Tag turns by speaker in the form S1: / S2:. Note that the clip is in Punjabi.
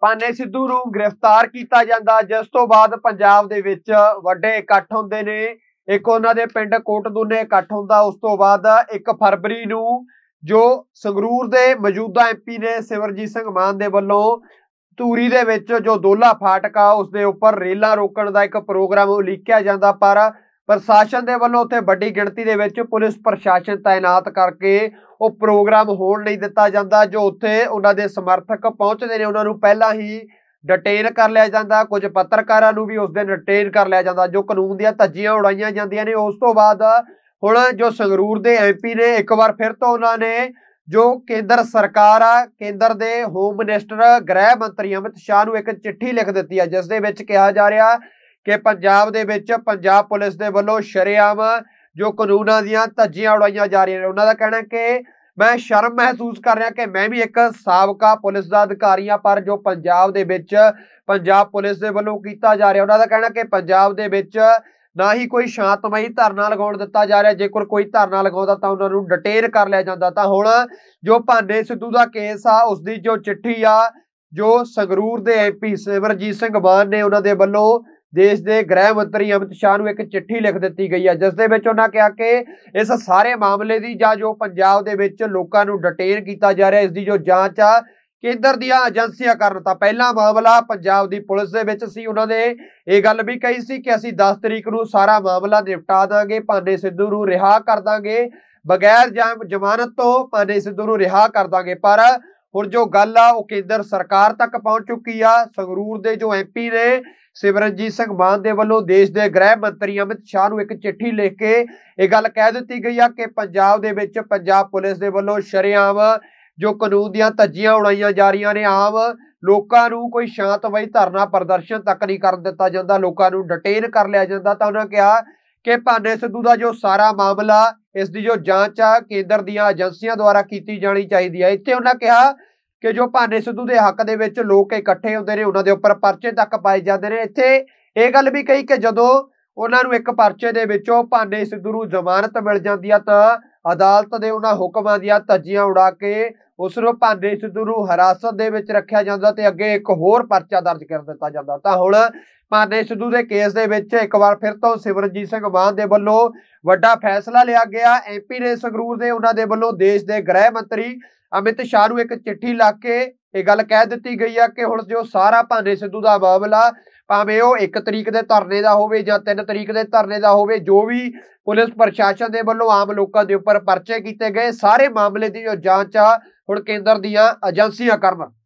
S1: ਪਾਨੇ ਸਿੱਧੂ ਨੂੰ ਗ੍ਰਿਫਤਾਰ ਕੀਤਾ ਜਾਂਦਾ ਜਿਸ ਤੋਂ ਬਾਅਦ ਪੰਜਾਬ ਦੇ ਵਿੱਚ ਵੱਡੇ ਇਕੱਠ ਹੁੰਦੇ ਨੇ ਇੱਕ ਉਹਨਾਂ ਦੇ ਪਿੰਡ ਕੋਟਦੂਨੇ ਇਕੱਠ ਹੁੰਦਾ ਉਸ ਤੋਂ ਬਾਅਦ 1 ਫਰਵਰੀ ਨੂੰ ਜੋ ਸੰਗਰੂਰ ਦੇ ਮੌਜੂਦਾ ਐਮਪੀ ਨੇ ਸਿਵਰਜੀਤ ਸਿੰਘ ਮਾਨ ਦੇ ਵੱਲੋਂ ਧੂਰੀ ਦੇ ਵਿੱਚ ਜੋ ਦੋਲਾ ਫਾਟਕਾ ਉਸ ਦੇ ਉੱਪਰ ਰੇਲਾ ਰੋਕਣ ਦਾ ਇੱਕ ਪ੍ਰੋਗਰਾਮ ਉਲੀਕਿਆ ਜਾਂਦਾ ਪਰ ਪ੍ਰਸ਼ਾਸਨ ਦੇ ਵੱਲੋਂ ਉੱਥੇ ਵੱਡੀ ਗਿਣਤੀ ਦੇ ਵਿੱਚ ਪੁਲਿਸ ਪ੍ਰਸ਼ਾਸਨ ਤਾਇਨਾਤ ਕਰਕੇ ਉਹ ਪ੍ਰੋਗਰਾਮ ਹੋਣ ਨਹੀਂ ਦਿੱਤਾ ਜਾਂਦਾ ਜੋ ਉੱਥੇ ਉਹਨਾਂ ਦੇ ਸਮਰਥਕ ਪਹੁੰਚਦੇ ਨੇ ਉਹਨਾਂ ਨੂੰ ਪਹਿਲਾਂ ਹੀ ਡਿਟੇਨ ਕਰ ਲਿਆ ਜਾਂਦਾ ਕੁਝ ਪੱਤਰਕਾਰਾਂ ਨੂੰ ਵੀ ਉਸ ਦਿਨ ਡਿਟੇਨ ਕਰ ਲਿਆ ਜਾਂਦਾ ਜੋ ਕਾਨੂੰਨ ਦੀਆਂ ਧੱਜੀਆਂ ਉਡਾਈਆਂ ਜਾਂਦੀਆਂ ਨੇ ਉਸ ਤੋਂ ਬਾਅਦ ਹੁਣ ਜੋ ਸੰਗਰੂਰ ਦੇ ਐਮਪੀ ਨੇ ਇੱਕ ਵਾਰ ਫਿਰ ਤੋਂ ਉਹਨਾਂ ਨੇ ਜੋ ਕੇਂਦਰ ਸਰਕਾਰ ਆ ਕੇਂਦਰ ਦੇ ਹੋਮ ਮਿਨਿਸਟਰ ਗ੍ਰਹਿ ਮੰਤਰੀ ਅਮਿਤ ਸ਼ਾਹ ਨੂੰ ਇੱਕ ਚਿੱਠੀ ਲਿਖ ਦਿੱਤੀ ਆ ਜਿਸ ਦੇ ਵਿੱਚ ਕਿਹਾ ਜਾ ਰਿਹਾ ਕਿ ਪੰਜਾਬ ਦੇ ਵਿੱਚ ਪੰਜਾਬ ਪੁਲਿਸ ਦੇ ਵੱਲੋਂ ਸ਼ਰਿਆਮ ਜੋ ਕਾਨੂੰਨਾਂ ਦੀਆਂ ਧੱਜੀਆਂ ਉਡਾਈਆਂ ਜਾ ਰਹੀਆਂ ਨੇ ਉਹਨਾਂ ਦਾ ਕਹਿਣਾ ਕਿ ਮੈਂ ਸ਼ਰਮ ਮਹਿਸੂਸ ਕਰ ਰਿਹਾ ਕਿ ਮੈਂ ਵੀ ਇੱਕ ਸਾਬਕਾ ਪੁਲਿਸ ਦਾ ਅਧਿਕਾਰੀ ਆ ਪਰ ਜੋ ਪੰਜਾਬ ਦੇ ਵਿੱਚ ਪੰਜਾਬ ਪੁਲਿਸ ਦੇ ਵੱਲੋਂ ਕੀਤਾ ਜਾ ਰਿਹਾ ਉਹਨਾਂ ਦਾ ਕਹਿਣਾ ਕਿ ਪੰਜਾਬ ਦੇ ਵਿੱਚ ਨਾ ਹੀ ਕੋਈ ਸ਼ਾਂਤਮਈ ਧਰਨਾ ਲਗਾਉਣ ਦਿੱਤਾ ਜਾ ਰਿਹਾ ਜੇਕਰ ਕੋਈ ਧਰਨਾ ਲਗਾਉਂਦਾ ਤਾਂ ਉਹਨਾਂ ਨੂੰ ਡਿਟੇਨ ਕਰ ਲਿਆ ਜਾਂਦਾ ਤਾਂ ਹੁਣ ਜੋ ਭਾਨੇ ਸਿੱਧੂ ਦਾ ਕੇਸ ਆ ਉਸ ਦੀ ਜੋ ਚਿੱਠੀ ਆ ਜੋ ਸੰਗਰੂਰ ਦੇ ਐਮਪੀ ਸਿਮਰਜੀਤ ਸਿੰਘ ਮਾਨ ਨੇ ਉਹਨਾਂ ਦੇ ਵੱਲੋਂ ਦੇਸ਼ ਦੇ ਗ੍ਰਹਿ ਮੰਤਰੀ ਅਮਿਤ ਸ਼ਾਹ ਨੂੰ ਇੱਕ ਚਿੱਠੀ ਲਿਖ ਦਿੱਤੀ ਗਈ ਹੈ ਜਿਸ ਦੇ ਵਿੱਚ ਉਹਨਾਂ ਕਿਹਾ ਕਿ ਇਸ ਸਾਰੇ ਮਾਮਲੇ ਦੀ ਜਾਂ ਜੋ ਪੰਜਾਬ ਦੇ ਵਿੱਚ ਲੋਕਾਂ ਨੂੰ ਡਿਟੇਨ ਕੀਤਾ ਜਾ ਰਿਹਾ ਇਸ ਦੀ ਜੋ ਜਾਂਚ ਆ ਕੇਂਦਰ ਦੀਆਂ ਏਜੰਸੀਆਂ ਕਰਨ ਤਾਂ ਪਹਿਲਾ ਮਾਮਲਾ ਪੰਜਾਬ ਦੀ ਪੁਲਿਸ ਦੇ ਵਿੱਚ ਸੀ ਉਹਨਾਂ ਨੇ ਇਹ ਗੱਲ ਵੀ ਕਹੀ ਸੀ ਕਿ ਅਸੀਂ 10 ਤਰੀਕ ਨੂੰ ਸਾਰਾ ਮਾਮਲਾ ਨਿਪਟਾ ਦਾਂਗੇ ਭਾਨੇ ਸਿੱਧੂ ਨੂੰ ਰਿਹਾ ਕਰ ਦਾਂਗੇ ਬਗੈਰ ਜ਼ਮਾਨਤ ਤੋਂ ਭਾਨੇ ਸਿੱਧੂ ਨੂੰ ਰਿਹਾ ਕਰ ਦਾਂਗੇ ਪਰ ਹੁਣ ਜੋ ਗੱਲ ਆ ਉਹ ਕੇਂਦਰ ਸਰਕਾਰ ਤੱਕ ਪਹੁੰਚ ਚੁੱਕੀ ਆ ਸੰਗਰੂਰ ਦੇ ਜੋ ਐਮਪੀ ਨੇ ਸਿਮਰਨਜੀਤ ਸਿੰਘ ਮਾਨ ਦੇ ਵੱਲੋਂ ਦੇਸ਼ ਦੇ ਗ੍ਰਹਿ ਮੰਤਰੀ ਅਮਿਤ ਸ਼ਾਹ ਨੂੰ ਇੱਕ ਚਿੱਠੀ ਲਿਖ ਕੇ ਇਹ ਗੱਲ ਕਹਿ ਦਿੱਤੀ ਗਈ ਆ ਕਿ ਪੰਜਾਬ ਦੇ ਵਿੱਚ ਪੰਜਾਬ ਪੁਲਿਸ ਦੇ ਵੱਲੋਂ ਸ਼ਰਿਆਮ ਜੋ ਕਾਨੂੰਨ ਦੀਆਂ ਧੱਜੀਆਂ ਉਡਾਈਆਂ ਜਾ ਰਹੀਆਂ ਨੇ ਆਮ ਲੋਕਾਂ ਨੂੰ ਕੋਈ ਸ਼ਾਂਤਮਈ ਧਰਨਾ ਪ੍ਰਦਰਸ਼ਨ ਤੱਕ ਨਹੀਂ ਕਰਨ ਦਿੱਤਾ ਜਾਂਦਾ ਲੋਕਾਂ ਨੂੰ ਡਿਟੇਨ ਕਰ ਲਿਆ ਜਾਂਦਾ ਤਾਂ ਉਹਨਾਂ ਕਿਹਾ ਕਿ ਭਾਨੇ ਸਿੱਧੂ ਦਾ ਜੋ ਸਾਰਾ ਮਾਮਲਾ ਇਸ ਦੀ ਜੋ ਜਾਂਚ ਆ ਕੇਂਦਰ ਦੀਆਂ ਏਜੰਸੀਆਂ ਦੁਆਰਾ ਕੀਤੀ ਜਾਣੀ ਚਾਹੀਦੀ ਹੈ ਇੱਥੇ ਉਹਨਾਂ ਕਿਹਾ ਕਿ ਜੋ ਭਾਨੇ ਸਿੱਧੂ ਦੇ ਹੱਕ ਦੇ ਵਿੱਚ ਲੋਕ ਇਕੱਠੇ ਹੁੰਦੇ ਨੇ ਉਹਨਾਂ ਦੇ ਉੱਪਰ ਪਰਚੇ ਤੱਕ ਪਾਏ ਜਾਂਦੇ ਨੇ ਇੱਥੇ ਇਹ ਗੱਲ ਵੀ ਕਹੀ ਕਿ ਜਦੋਂ ਉਹਨਾਂ ਨੂੰ ਇੱਕ ਪਰਚੇ ਦੇ ਵਿੱਚੋਂ ਭਾਨੇ ਸਿੱਧੂ ਨੂੰ ਜ਼ਮਾਨਤ ਮਿਲ ਜਾਂਦੀ ਆ ਤਾਂ ਅਦਾਲਤ ਦੇ ਉਹਨਾਂ ਹੁਕਮਾਂ ਦੀਆਂ ਤੱਜੀਆਂ ਉਡਾ ਕੇ ਉਸ ਨੂੰ ਭਾਂਡੇ ਸਿੱਧੂ ਨੂੰ ਹਰਾਸਤ ਦੇ ਵਿੱਚ ਰੱਖਿਆ ਜਾਂਦਾ ਤੇ ਅੱਗੇ ਇੱਕ ਹੋਰ ਪਰਚਾ ਦਰਜ ਕਰ ਦਿੱਤਾ ਜਾਂਦਾ ਤਾਂ ਹੁਣ ਭਾਂਡੇ ਸਿੱਧੂ ਦੇ ਕੇਸ ਦੇ ਵਿੱਚ ਇੱਕ ਵਾਰ ਫਿਰ ਤੋਂ ਸਿਮਰਨਜੀਤ ਸਿੰਘ ਮਾਨ ਦੇ ਵੱਲੋਂ ਵੱਡਾ ਫੈਸਲਾ ਲਿਆ ਗਿਆ ਐਮਪੀ ਨੇ ਸੰਗਰੂਰ ਦੇ ਉਹਨਾਂ ਦੇ ਵੱਲੋਂ ਦੇਸ਼ ਦੇ ਗ੍ਰਹਿ ਮੰਤਰੀ ਅਮਿਤ ਸ਼ਾਹ ਨੂੰ ਇੱਕ ਚਿੱਠੀ ਲਾ ਕੇ ਇਹ ਗੱਲ ਕਹਿ ਦਿੱਤੀ ਗਈ ਆ ਕਿ ਹੁਣ ਜੋ ਸਾਰਾ ਭਾਂਡੇ ਸਿੱਧੂ ਦਾ ਮਾਮਲਾ ਭਾਵੇਂ ਉਹ 1 ਤਰੀਕ ਦੇ ਧਰਨੇ ਦਾ ਹੋਵੇ ਜਾਂ 3 ਤਰੀਕ ਦੇ ਧਰਨੇ ਦਾ ਹੋਵੇ ਜੋ ਵੀ ਪੁਲਿਸ ਪ੍ਰਸ਼ਾਸਨ ਦੇ ਵੱਲੋਂ ਆਮ ਲੋਕਾਂ ਦੇ ਉੱਪਰ ਪਰਚੇ ਕੀਤੇ ਗਏ ਸਾਰੇ ਮਾਮਲੇ ਦੀ ਜੋ ਜਾਂਚ ਆ ਹੁਣ ਕੇਂਦਰ ਦੀਆਂ ਏਜੰਸੀਆਂ ਕਰਨ